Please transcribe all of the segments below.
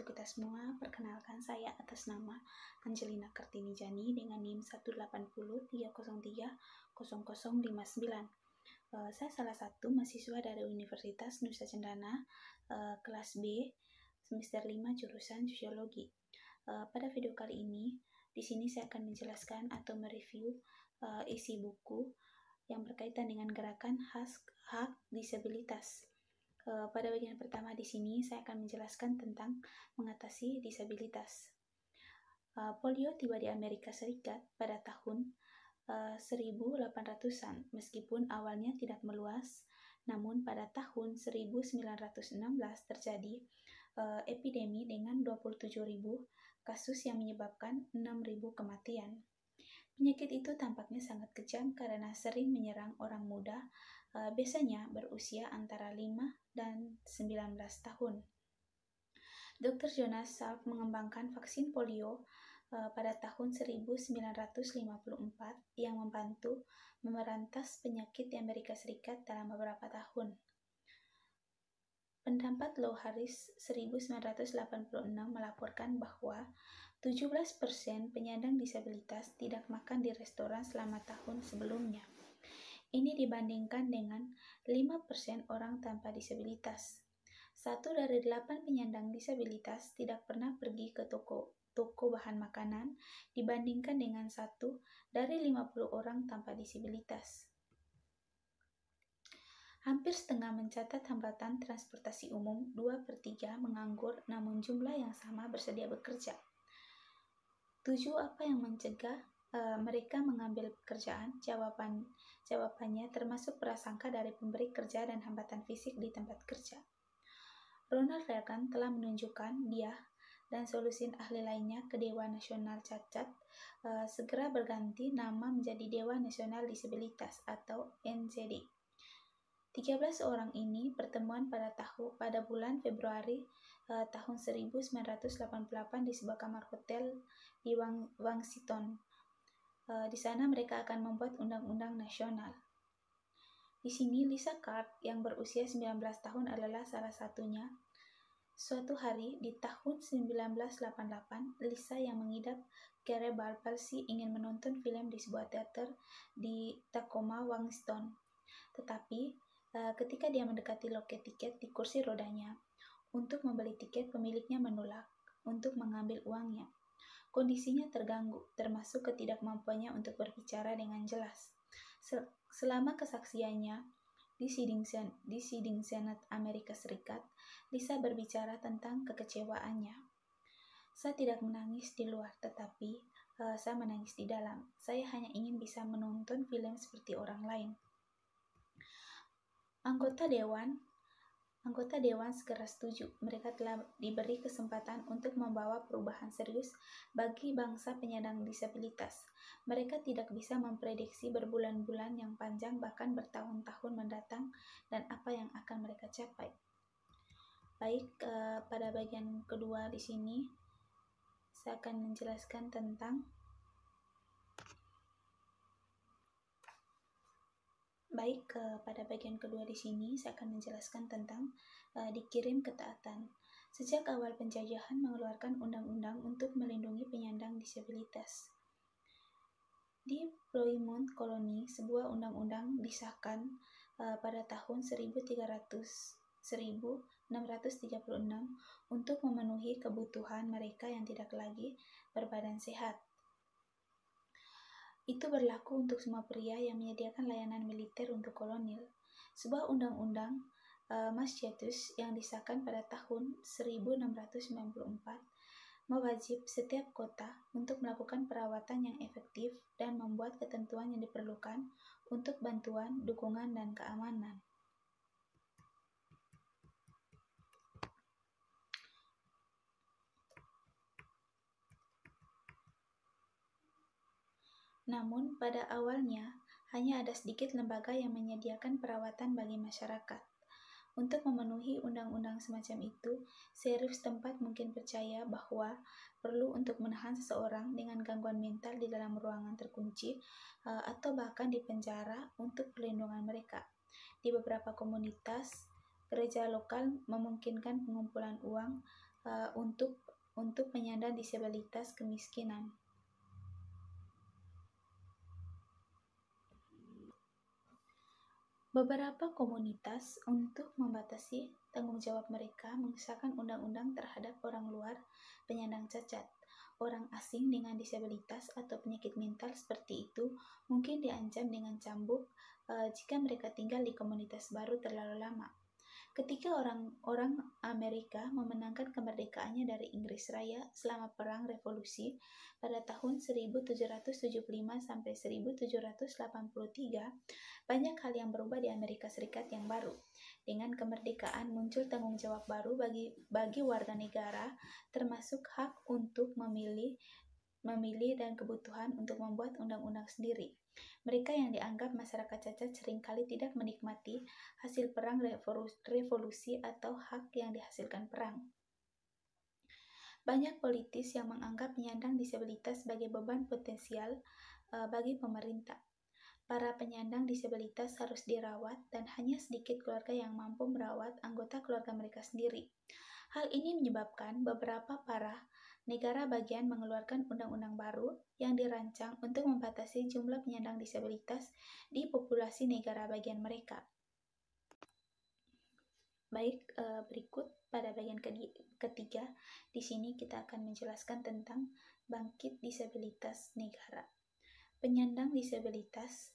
untuk kita semua, perkenalkan saya atas nama Angelina Kartini Jani dengan NIM lima Uh, saya salah satu mahasiswa dari Universitas Nusa Cendana eh, kelas B semester 5 jurusan Sosiologi. Eh, pada video kali ini, di sini saya akan menjelaskan atau mereview isi buku yang berkaitan dengan gerakan khas hak disabilitas. Eh, pada bagian pertama di sini saya akan menjelaskan tentang mengatasi disabilitas. Eh, polio tiba di Amerika Serikat pada tahun 1800-an eh, meskipun awalnya tidak meluas, namun pada tahun 1916 terjadi epidemi dengan 27.000 kasus yang menyebabkan 6.000 kematian. Penyakit itu tampaknya sangat kejam karena sering menyerang orang muda Eh, biasanya berusia antara 5 dan 19 tahun. Dr. Jonas Salk mengembangkan vaksin polio eh, pada tahun 1954 yang membantu memerantas penyakit di Amerika Serikat dalam beberapa tahun. Pendapat Low Harris 1986 melaporkan bahwa 17% penyandang disabilitas tidak makan di restoran selama tahun sebelumnya. Ini dibandingkan dengan 5% orang tanpa disabilitas. Satu dari delapan penyandang disabilitas tidak pernah pergi ke toko toko bahan makanan dibandingkan dengan satu dari 50 orang tanpa disabilitas. Hampir setengah mencatat hambatan transportasi umum 2 per 3 menganggur namun jumlah yang sama bersedia bekerja. Tujuh Apa yang mencegah e, mereka mengambil pekerjaan, jawaban jawabannya termasuk prasangka dari pemberi kerja dan hambatan fisik di tempat kerja. Ronald Reagan telah menunjukkan dia dan solusi ahli lainnya ke Dewan Nasional Cacat e, segera berganti nama menjadi Dewan Nasional Disabilitas atau NCD. 13 orang ini pertemuan pada tahu pada bulan Februari eh, tahun 1988 di sebuah kamar hotel di Wang Wangsiton, Eh, di sana mereka akan membuat undang-undang nasional. Di sini Lisa Card yang berusia 19 tahun adalah salah satunya. Suatu hari di tahun 1988, Lisa yang mengidap cerebral palsy ingin menonton film di sebuah teater di Tacoma, Washington. Tetapi eh, ketika dia mendekati loket tiket di kursi rodanya untuk membeli tiket, pemiliknya menolak untuk mengambil uangnya. Kondisinya terganggu, termasuk ketidakmampuannya untuk berbicara dengan jelas. selama kesaksiannya di siding, sen di siding Senat Amerika Serikat, Lisa berbicara tentang kekecewaannya. Saya tidak menangis di luar, tetapi uh, saya menangis di dalam. Saya hanya ingin bisa menonton film seperti orang lain. Anggota dewan Anggota dewan segera setuju. Mereka telah diberi kesempatan untuk membawa perubahan serius bagi bangsa penyandang disabilitas. Mereka tidak bisa memprediksi berbulan-bulan yang panjang, bahkan bertahun-tahun mendatang, dan apa yang akan mereka capai. Baik, eh, pada bagian kedua di sini, saya akan menjelaskan tentang Baik, eh, pada bagian kedua di sini saya akan menjelaskan tentang eh, dikirim ketaatan. Sejak awal penjajahan mengeluarkan undang-undang untuk melindungi penyandang disabilitas. Di Plymouth Colony, sebuah undang-undang disahkan eh, pada tahun 1300 1636 untuk memenuhi kebutuhan mereka yang tidak lagi berbadan sehat itu berlaku untuk semua pria yang menyediakan layanan militer untuk kolonial. Sebuah undang-undang uh, eh, Masjidus yang disahkan pada tahun 1694 mewajib setiap kota untuk melakukan perawatan yang efektif dan membuat ketentuan yang diperlukan untuk bantuan, dukungan, dan keamanan. Namun, pada awalnya hanya ada sedikit lembaga yang menyediakan perawatan bagi masyarakat. Untuk memenuhi undang-undang semacam itu, serif setempat mungkin percaya bahwa perlu untuk menahan seseorang dengan gangguan mental di dalam ruangan terkunci eh, atau bahkan di penjara untuk perlindungan mereka. Di beberapa komunitas, gereja lokal memungkinkan pengumpulan uang eh, untuk untuk penyandang disabilitas kemiskinan. beberapa komunitas untuk membatasi tanggung jawab mereka mengesahkan undang-undang terhadap orang luar penyandang cacat. Orang asing dengan disabilitas atau penyakit mental seperti itu mungkin diancam dengan cambuk e, jika mereka tinggal di komunitas baru terlalu lama. Ketika orang-orang Amerika memenangkan kemerdekaannya dari Inggris Raya selama Perang Revolusi pada tahun 1775 sampai 1783, banyak hal yang berubah di Amerika Serikat yang baru. Dengan kemerdekaan muncul tanggung jawab baru bagi bagi warga negara termasuk hak untuk memilih memilih dan kebutuhan untuk membuat undang-undang sendiri. Mereka yang dianggap masyarakat cacat seringkali tidak menikmati hasil perang revolusi atau hak yang dihasilkan perang. Banyak politis yang menganggap penyandang disabilitas sebagai beban potensial e, bagi pemerintah. Para penyandang disabilitas harus dirawat dan hanya sedikit keluarga yang mampu merawat anggota keluarga mereka sendiri. Hal ini menyebabkan beberapa parah negara bagian mengeluarkan undang-undang baru yang dirancang untuk membatasi jumlah penyandang disabilitas di populasi negara bagian mereka. Baik, eh, berikut pada bagian ketiga, di sini kita akan menjelaskan tentang bangkit disabilitas negara. Penyandang disabilitas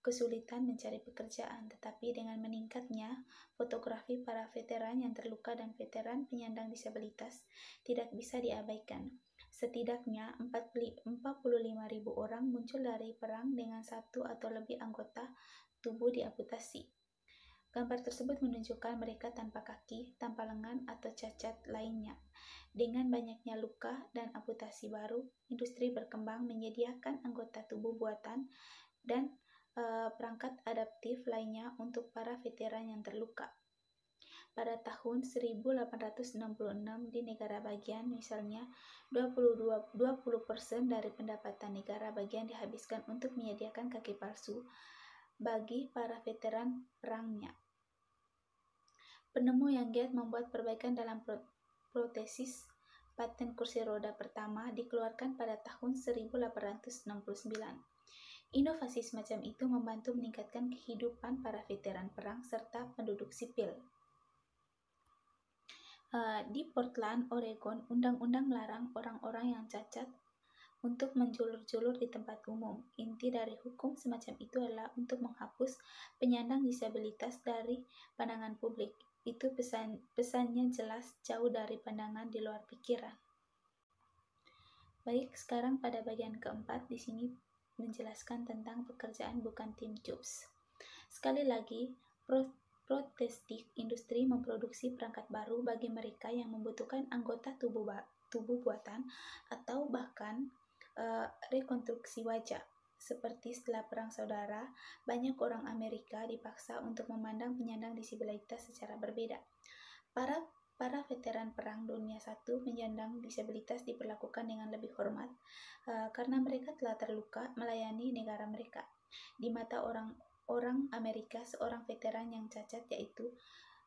kesulitan mencari pekerjaan, tetapi dengan meningkatnya fotografi para veteran yang terluka dan veteran penyandang disabilitas tidak bisa diabaikan. Setidaknya 45.000 orang muncul dari perang dengan satu atau lebih anggota tubuh diamputasi. Gambar tersebut menunjukkan mereka tanpa kaki, tanpa lengan, atau cacat lainnya. Dengan banyaknya luka dan amputasi baru, industri berkembang menyediakan anggota tubuh buatan dan Eh, perangkat adaptif lainnya untuk para veteran yang terluka. Pada tahun 1866 di negara bagian misalnya 22 20% dari pendapatan negara bagian dihabiskan untuk menyediakan kaki palsu bagi para veteran perangnya. Penemu yang giat membuat perbaikan dalam protesis paten kursi roda pertama dikeluarkan pada tahun 1869. Inovasi semacam itu membantu meningkatkan kehidupan para veteran perang serta penduduk sipil. Eh, di Portland, Oregon, undang-undang melarang orang-orang yang cacat untuk menjulur-julur di tempat umum. Inti dari hukum semacam itu adalah untuk menghapus penyandang disabilitas dari pandangan publik. Itu pesan pesannya jelas jauh dari pandangan di luar pikiran. Baik, sekarang pada bagian keempat di sini menjelaskan tentang pekerjaan bukan tim jobs. Sekali lagi, protestik industri memproduksi perangkat baru bagi mereka yang membutuhkan anggota tubuh tubuh buatan atau bahkan e, rekonstruksi wajah. Seperti setelah Perang Saudara, banyak orang Amerika dipaksa untuk memandang penyandang disabilitas secara berbeda. Para para veteran Perang Dunia satu menyandang disabilitas diperlakukan dengan lebih hormat uh, karena mereka telah terluka melayani negara mereka. Di mata orang orang Amerika, seorang veteran yang cacat yaitu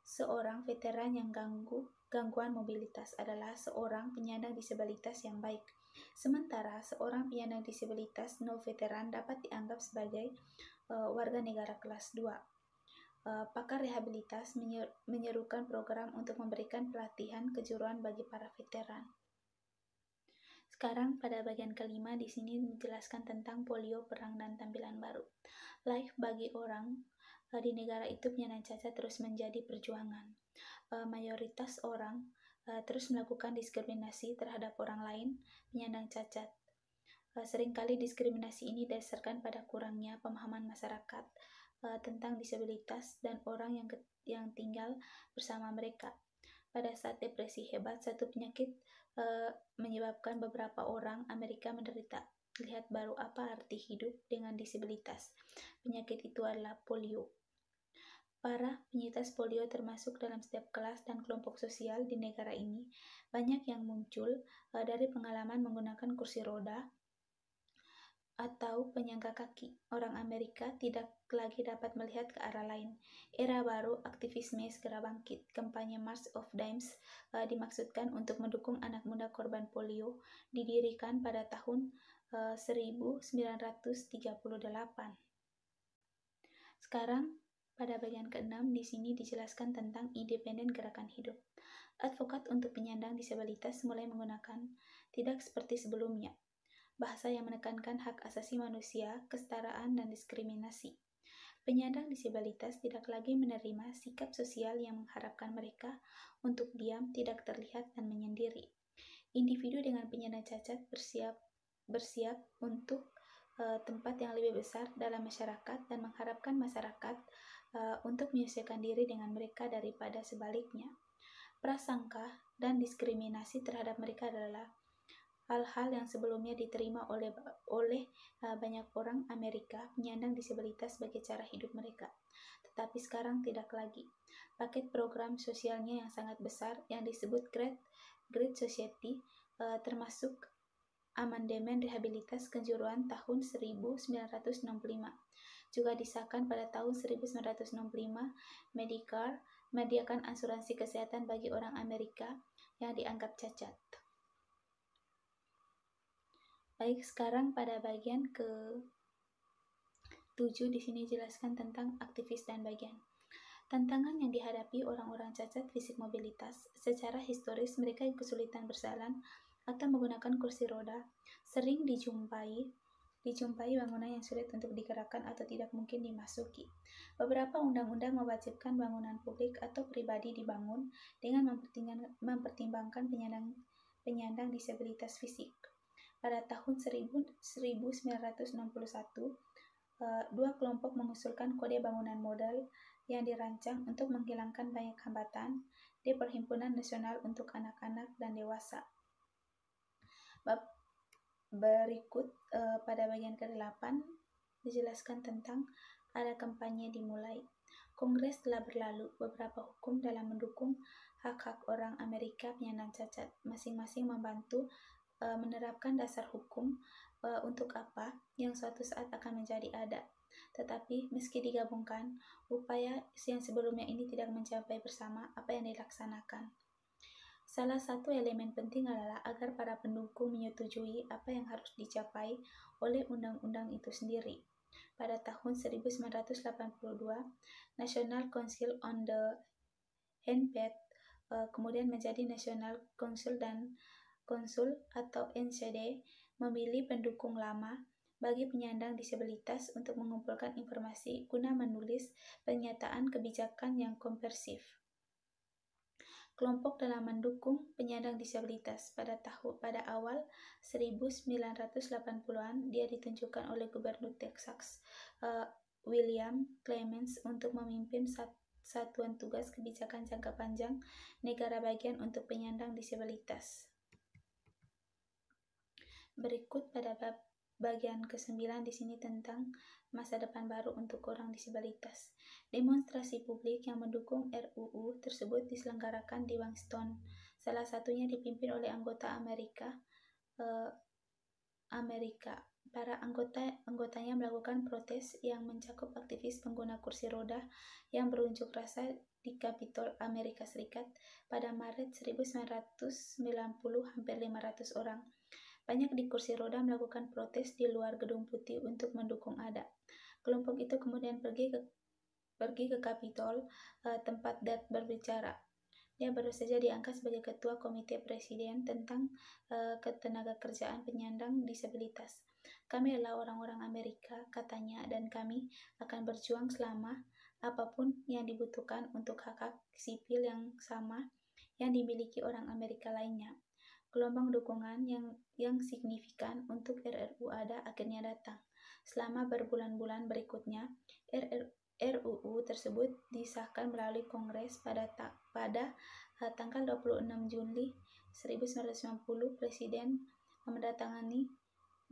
seorang veteran yang ganggu gangguan mobilitas adalah seorang penyandang disabilitas yang baik. Sementara seorang penyandang disabilitas no veteran dapat dianggap sebagai uh, warga negara kelas 2 Eh, pakar rehabilitas menyerukan program untuk memberikan pelatihan kejuruan bagi para veteran. Sekarang pada bagian kelima di sini menjelaskan tentang polio perang dan tampilan baru. Life bagi orang eh, di negara itu penyandang cacat terus menjadi perjuangan. Eh, mayoritas orang terus melakukan diskriminasi terhadap orang lain penyandang cacat. Seringkali diskriminasi ini dasarkan pada kurangnya pemahaman masyarakat uh, tentang disabilitas dan orang yang yang tinggal bersama mereka. Pada saat depresi hebat, satu penyakit uh, menyebabkan beberapa orang Amerika menderita. Lihat baru apa arti hidup dengan disabilitas. Penyakit itu adalah polio. Para penyintas polio termasuk dalam setiap kelas dan kelompok sosial di negara ini banyak yang muncul eh, dari pengalaman menggunakan kursi roda, atau penyangga kaki, orang Amerika tidak lagi dapat melihat ke arah lain. Era baru, aktivisme segera bangkit. Kampanye March of Dimes uh, dimaksudkan untuk mendukung anak muda korban polio, didirikan pada tahun eh, uh, 1938. Sekarang, pada bagian ke-6, di sini dijelaskan tentang independen gerakan hidup. Advokat untuk penyandang disabilitas mulai menggunakan tidak seperti sebelumnya bahasa yang menekankan hak asasi manusia, kesetaraan, dan diskriminasi. Penyandang disabilitas tidak lagi menerima sikap sosial yang mengharapkan mereka untuk diam, tidak terlihat, dan menyendiri. Individu dengan penyandang cacat bersiap bersiap untuk e, tempat yang lebih besar dalam masyarakat dan mengharapkan masyarakat e, untuk menyesuaikan diri dengan mereka daripada sebaliknya. Prasangka dan diskriminasi terhadap mereka adalah hal-hal yang sebelumnya diterima oleh oleh uh, banyak orang Amerika penyandang disabilitas sebagai cara hidup mereka. Tetapi sekarang tidak lagi. Paket program sosialnya yang sangat besar yang disebut Great Great Society uh, termasuk amandemen rehabilitas kejuruan tahun 1965 juga disahkan pada tahun 1965 Medicare mediakan asuransi kesehatan bagi orang Amerika yang dianggap cacat Baik, sekarang pada bagian ke 7 di sini jelaskan tentang aktivis dan bagian. Tantangan yang dihadapi orang-orang cacat fisik mobilitas secara historis mereka yang kesulitan berjalan atau menggunakan kursi roda sering dijumpai dijumpai bangunan yang sulit untuk digerakkan atau tidak mungkin dimasuki. Beberapa undang-undang mewajibkan bangunan publik atau pribadi dibangun dengan mempertimbangkan penyandang, penyandang disabilitas fisik. Pada tahun 1961, eh, dua kelompok mengusulkan kode bangunan modal yang dirancang untuk menghilangkan banyak hambatan di Perhimpunan Nasional untuk Anak-anak dan Dewasa. berikut eh, pada bagian ke-8 dijelaskan tentang ada kampanye dimulai. Kongres telah berlalu beberapa hukum dalam mendukung hak-hak orang Amerika penyandang cacat, masing-masing membantu uh, menerapkan dasar hukum uh, untuk apa yang suatu saat akan menjadi ada. Tetapi, meski digabungkan, upaya yang sebelumnya ini tidak mencapai bersama apa yang dilaksanakan. Salah satu elemen penting adalah agar para pendukung menyetujui apa yang harus dicapai oleh undang-undang itu sendiri. Pada tahun 1982, National Council on the NPEP eh, kemudian menjadi National Council dan konsul atau NCD memilih pendukung lama bagi penyandang disabilitas untuk mengumpulkan informasi guna menulis pernyataan kebijakan yang kompersif. Kelompok dalam mendukung penyandang disabilitas pada tahun pada awal 1980-an dia ditunjukkan oleh Gubernur Texas uh, William Clements untuk memimpin satuan tugas kebijakan jangka panjang negara bagian untuk penyandang disabilitas. Berikut pada bab bagian ke-9 di sini tentang masa depan baru untuk orang disabilitas. Demonstrasi publik yang mendukung RUU tersebut diselenggarakan di Wangston, salah satunya dipimpin oleh anggota Amerika eh, Amerika. Para anggota anggotanya melakukan protes yang mencakup aktivis pengguna kursi roda yang berunjuk rasa di Kapitol Amerika Serikat pada Maret 1990 hampir 500 orang. Banyak di kursi roda melakukan protes di luar gedung putih untuk mendukung ADA. Kelompok itu kemudian pergi ke pergi ke Kapitol, uh, tempat Dat berbicara. Dia baru saja diangkat sebagai ketua komite presiden tentang uh, eh, ketenaga kerjaan penyandang disabilitas. Kami adalah orang-orang Amerika, katanya, dan kami akan berjuang selama apapun yang dibutuhkan untuk hak-hak sipil yang sama yang dimiliki orang Amerika lainnya. Gelombang dukungan yang, yang signifikan untuk RRU ADA akhirnya datang. Selama berbulan-bulan berikutnya, RRU RUU tersebut disahkan melalui Kongres pada ta pada eh, tanggal 26 Juli 1990 Presiden mendatangani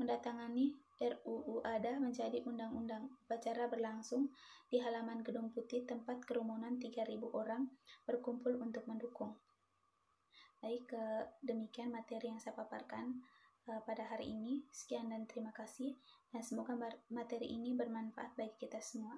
mendatangani RUU ADA menjadi undang-undang. Upacara berlangsung di halaman Gedung Putih tempat kerumunan 3.000 orang berkumpul untuk mendukung. Baik, ke eh, demikian materi yang saya paparkan eh, pada hari ini. Sekian dan terima kasih, dan semoga materi ini bermanfaat bagi kita semua.